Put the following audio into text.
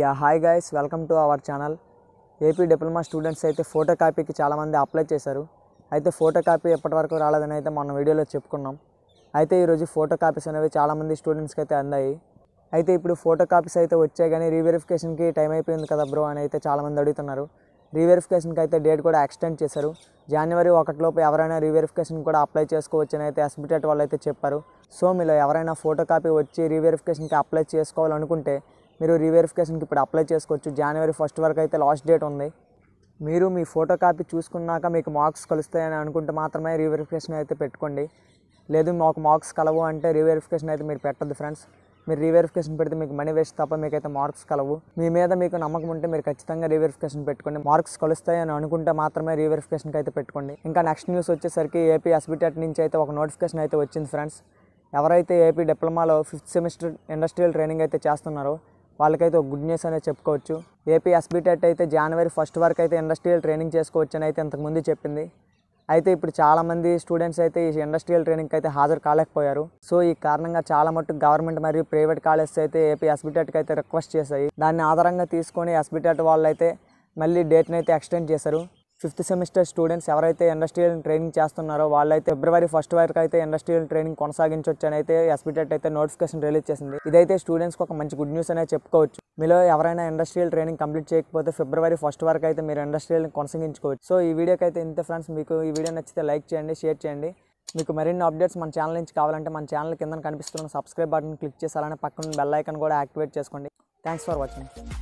yeah hi guys welcome to our channel AP diploma students అయితే photo కాపీకి చాలామంది apply చేశారు అయితే ఫోటో కాపీ ఎప్పటివరకు రాలేదని అయితే మనం వీడియోలో చెప్పుకున్నాం అయితే ఈరోజు ఫోటో కాపీస్ అనేవి చాలామంది స్టూడెంట్స్కి అయితే అందాయి అయితే ఇప్పుడు ఫోటో కాపీస్ అయితే వచ్చాయి కానీ రీవెరిఫికేషన్కి టైం అయిపోయింది కదా బ్రో అని అయితే చాలామంది అడుగుతున్నారు రీవెరిఫికేషన్కి అయితే డేట్ కూడా ఎక్స్టెండ్ చేశారు జనవరి ఒకటిలోపు ఎవరైనా రీవెరిఫికేషన్ కూడా అప్లై చేసుకోవచ్చని అయితే ఎస్బిటెట్ e వాళ్ళు అయితే చెప్పారు సో మీలో ఎవరైనా ఫోటో కాపీ వచ్చి రీవెరిఫికేషన్కి అప్లై చేసుకోవాలనుకుంటే మీరు రీవెరిఫికేషన్కి ఇప్పుడు అప్లై చేసుకోవచ్చు జనవరి ఫస్ట్ వరకు అయితే లాస్ట్ డేట్ ఉంది మీరు మీ ఫోటో కాపీ చూసుకున్నాక మీకు మార్క్స్ కలుస్తాయని అనుకుంటే మాత్రమే రీవెరిఫికేషన్ అయితే పెట్టుకోండి లేదు మాకు మార్క్స్ కలవు అంటే రీవెరిఫికేషన్ అయితే మీరు పెట్టద్దు ఫ్రెండ్స్ మీరు రీవెరిఫికేషన్ పెడితే మీకు మనీ వేస్ట్ తప్ప మీకైతే మార్క్స్ కలవు మీ మీద మీకు నమ్మకం ఉంటే మీరు ఖచ్చితంగా రీవెరిఫికేషన్ పెట్టుకోండి మార్క్స్ కలుస్తాయని అనుకుంటే మాత్రమే రీవెరిఫికేషన్కి అయితే పెట్టుకోండి ఇంకా నెక్స్ట్ న్యూస్ వచ్చేసరికి ఏపీ ఎస్బిటెట్ e నుంచి అయితే ఒక నోటిఫికేషన్ అయితే వచ్చింది ఫ్రెండ్స్ ఎవరైతే ఏపీ డిప్లొమాలో ఫిఫ్త్ సెమిస్టర్ ఇండస్ట్రియల్ ట్రైనింగ్ అయితే చేస్తున్నారో వాళ్ళకైతే ఒక గుడ్ న్యూస్ అనేది చెప్పుకోవచ్చు ఏపీ ఎస్బీటెట్ అయితే జనవరి ఫస్ట్ వరకు అయితే ఇండస్ట్రియల్ ట్రైనింగ్ చేసుకోవచ్చు అని అయితే ఇంతకుముందు చెప్పింది అయితే ఇప్పుడు చాలామంది స్టూడెంట్స్ అయితే ఈ ఇండస్ట్రియల్ ట్రైనింగ్కి అయితే హాజరు కాలేకపోయారు సో ఈ కారణంగా చాలా మటుకు గవర్నమెంట్ మరియు ప్రైవేట్ కాలేజెస్ అయితే ఏపీ ఎస్బీటెట్కి అయితే రిక్వెస్ట్ చేశాయి దాన్ని ఆధారంగా తీసుకొని ఎస్బీటెట్ వాళ్ళు అయితే మళ్ళీ డేట్ని అయితే ఎక్స్టెండ్ చేశారు ఫిఫ్త్ సెమిస్టర్ స్టూడెంట్స్ ఎవరైతే ఇండస్ట్రియల్ ట్రైనింగ్ చేస్తున్నారో వాళ్ళైతే ఫిబ్రవరి ఫస్ట్ వరకు అయితే ఇండస్ట్రియల్ ట్రైనింగ్ కొనసాగించవచ్చు అని అయితే ఎస్బీటెట్ అయితే నోటిఫికేషన్ రిలీజ్ చేసింది ఇదైతే స్టూడెంట్స్కి ఒక మంచి గుడ్ న్యూస్ అనే చెప్పుకోవచ్చు మీలో ఎవరైనా ఇండస్ట్రియల్ ట్రైనింగ్ కంప్లీట్ చేయకపోతే ఫిబ్రవరి ఫస్ట్ వరకు అయితే మీరు ఇండస్ట్రియల్ కొనసాగించుకోవచ్చు సో ఈ వీడియోకి అయితే ఇంత ఫ్రెండ్స్ మీకు ఈ వీడియో నచ్చితే లైక్ చేయండి షేర్ చేయండి మీకు మరిన్ని అప్డేట్స్ మన ఛానల్ నుంచి కావాలంటే మన ఛానల్ కింద కనిపిస్తున్న సబ్స్క్రైబ్ బటన్ క్లిక్ చేసి అలానే పక్కన బెల్ ఐకన్ కూడా యాక్టివేట్ చేసుకోండి థ్యాంక్స్ ఫర్ వాచింగ్